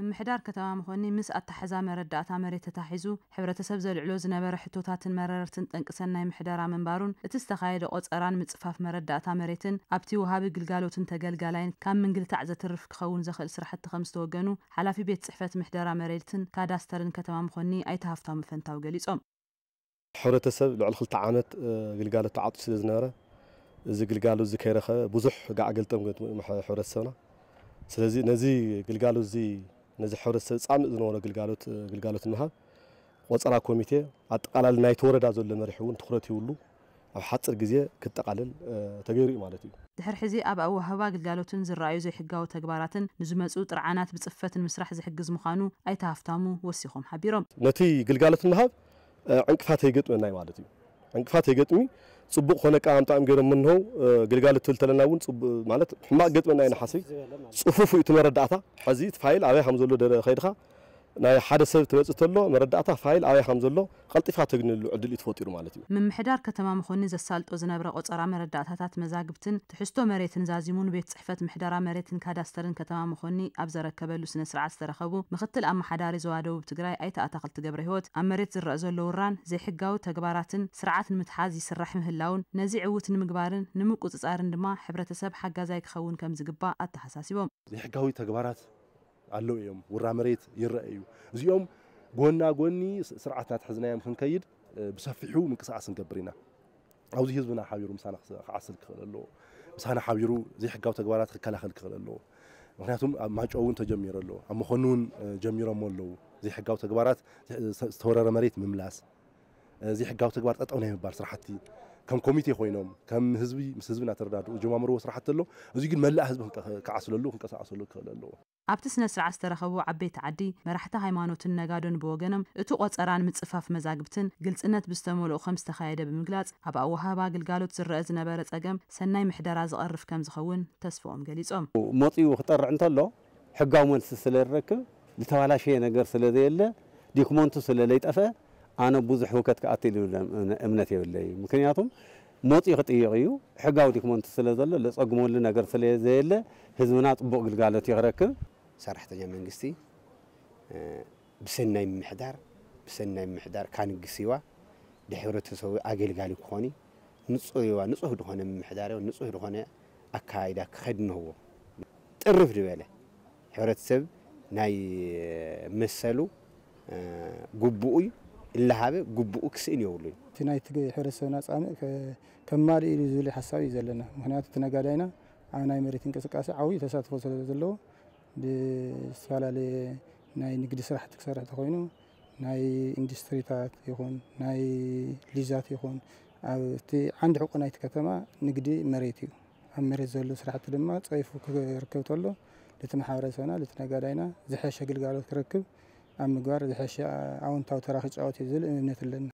ምምሕዳር ከተማ ምኾኒ ምስ ኣታሓዛ መሬት ዳእታ መሬት ተታሒዙ ሕብረተሰብ ዘልዕሎ ዝነበረ ሕቶታትን መረርትን ጠንቅሰን ናይ ምሕደራ ምንባሩን እቲ ዝተኻየደ ቆፀራን ምፅፋፍ መሬት ዳእታ መሬትን ኣብቲ ውሃቢ ግልጋሎትን ተገልጋላይን ካብ ምንግልታዕ ዘትርፍ ክኸውን ዘኽእል ስራሕቲ ከም ዝተወገኑ ሓላፊ ቤት ፅሕፈት ምሕደራ መሬትን ካዳስተርን ከተማ ምኾኒ ኣይተ ሃፍታሙ ፈንታው ገሊፆም ሕብረተሰብ ልዕሊ ክልተ ዓመት ግልጋሎት ተዓጡ ስለ ዝነበረ እዚ ግልጋሎት እዚ ከይረኸበ ብዙሕ ጋዕ ገልጠም ሕብረተሰብና ስለዚ ነዚ ግልጋሎት እዚ نزح حورة سلطان ذنور قلقلات قلقلات النهار وصل على كوميتي أتقال الناي تورة دازل للمرحون تخرتي ولو أو حتى الجزية كتقال التجارة مالتي دحر حزي أبا أو هوا قلقلات نزل رأي زي حقة وتجبرات نزل مسؤول رعانات بصفة المسرح زي حق زمخانو أي تهفتامو وسيخهم حبيرم نتي قلقلات النهار عنك فاتي قط من الناي مالتي عنك فاتي قط ፅቡቅ ኮነ ኣቀማምጣ እዮም ገይሮም እንሄው ግልጋሎት ትብል ተለና እውን ማለት ሕማቅ ገጥመና ኢና ሓሰይ ፅፉፍ እዩ ትመረዳእታ ሕዚ ፋይል ኣበይ ከም ዘሎ ከይድካ ናይ ሓደ ሰብ ትበፅእ ተሎ መረዳእታ ፋይል ኣበይ ከም ዘሎ ቀልጢፍካ ተግንሉ ዕድል እዩ ተፈጢሩ ማለት እዩ ምምሕዳር ከተማ ምኾኒ ዘሳልጦ ዝነበረ ቆፀራ መረዳእታታት መዛግብትን ትሕዝቶ መሬትን ዛዚሙ ንቤት ፅሕፈት ምሕደራ መሬትን ካዳስተርን ከተማ ምኾኒ ኣብ ዘረከበሉ ስነ ስርዓት ዝተረኸቡ ምክትል ኣመሓዳሪ ዞባ ደቡብ ትግራይ ኣይተ ኣታክልቲ ገብረ ሂወት ኣብ መሬት ዝረአ ዘሎ ውራን ዘይሕጋዊ ተግባራትን ስርዓት ንምትሓዝ ይስራሕ ምህላውን ነዚ ዕውት ንምግባርን ንምቁፅፃርን ድማ ሕብረተሰብ ሓጋዛይ ክኸውን ከም ዝግባእ ኣተሓሳሲቦም ዘይሕጋዊ ተግባራት ኣለዉ እዮም ውራ መሬት ይረአ እዩ እዚኦም ጎና ጎኒ ስርዓትና ትሕዝናዮም ክንከይድ ብሰፊሑ ምንቅስቃስ ንገብር ኢና ኣብዚ ህዝብና ሓቢሩ ምሳና ክዓስል ክኽእል ኣለዎ ምሳና ሓቢሩ ዘይሕጋዊ ተግባራት ክከላኸል ክኽእል ኣለዎ ምክንያቱም ኣብ ማይጨው እውን ተጀሚሩ ኣለዎ ኣብ መኾኑ እውን ጀሚሮም ኣለዉ ዘይሕጋዊ ተግባራት ዝተወረረ መሬት ምምላስ ዘይሕጋዊ ተግባር ጠጠው ናይ ምባል ስራሕቲ كم كوميتي خوينهم كم هزبي مس هزبي نتردد وجمع مرو صراحة تلو أزوج الملا هزب كعسل له كعسل له كعسل له كعسل له أبتسنا سرعة استرخبو عبي تعدي ما راح تهاي ما نوت النجارن بوجنم اتوقت أران متصفاف مزاجبتن قلت إنت بستمول أو خمس تخايدة بمجلات أبقى أوها باق القالوت سر أزنا بارت أجم سناي محدار عز أعرف كم زخون تصفو أم قليت أم مطي وخطر عن تلو حقا من سلسلة الركب لتوالا شيء نجار سلسلة ديكمونتو سلسلة ليت ኣነ ብዙሕ ህውከት ክኣቲ እምነት የብለይ ምክንያቱም መፂኡ ክጥይቕ እዩ ሕጋዊ ዲክመንት ስለ ዘሎ ዘፀግመሉ ነገር ስለ ዘየለ ህዝብና ፅቡቅ ግልጋሎት ይክረክብ ሰራሕተኛ መንግስቲ ብሰናይ ምምሕዳር ብሰናይ ምምሕዳር ካንግስ ይዋ ንሕብረተሰቡ ኣገልጋሊ ክኾኒ ንፁህ ይዋ ንፁህ ድኾነ ምምሕዳር ንፁህ ድኾነ ኣካይዳ ክኸድ ንህዎ ጥርፍ ድበለ ሕብረተሰብ ናይ መሰሉ ጉቡኡ እዩ إلا هذا جبوك سين يولي في نايت حرسنا صانع كمال إلي زولي حسابي زلنا مهنيات تنقالينا عنا مريتين كسكاسة عوي تساتفو زلو ብዝተፈላለየ ናይ ንግዲ ስራሕቲ ክሰርሕ ኮይኑ ናይ ኢንዱስትሪታት ይኹን ናይ ሊዛት ይኹን ኣብቲ ዓንዲ ሕቁ ናይቲ ከተማ ንግዲ መሬት እዩ ኣብ መሬት ዘሎ ስራሕቲ ድማ ፀይፉ ክርከብ ተሎ ነቲ ማሕበረሰብና ነቲ ነጋዳይና ዝሐሸ ግልጋሎት ክረክብ ኣብ ምግባር ዝሐሸ ኣወንታዊ ተራ ክጫወት እዩ ዝብል እምነት ኣለኒ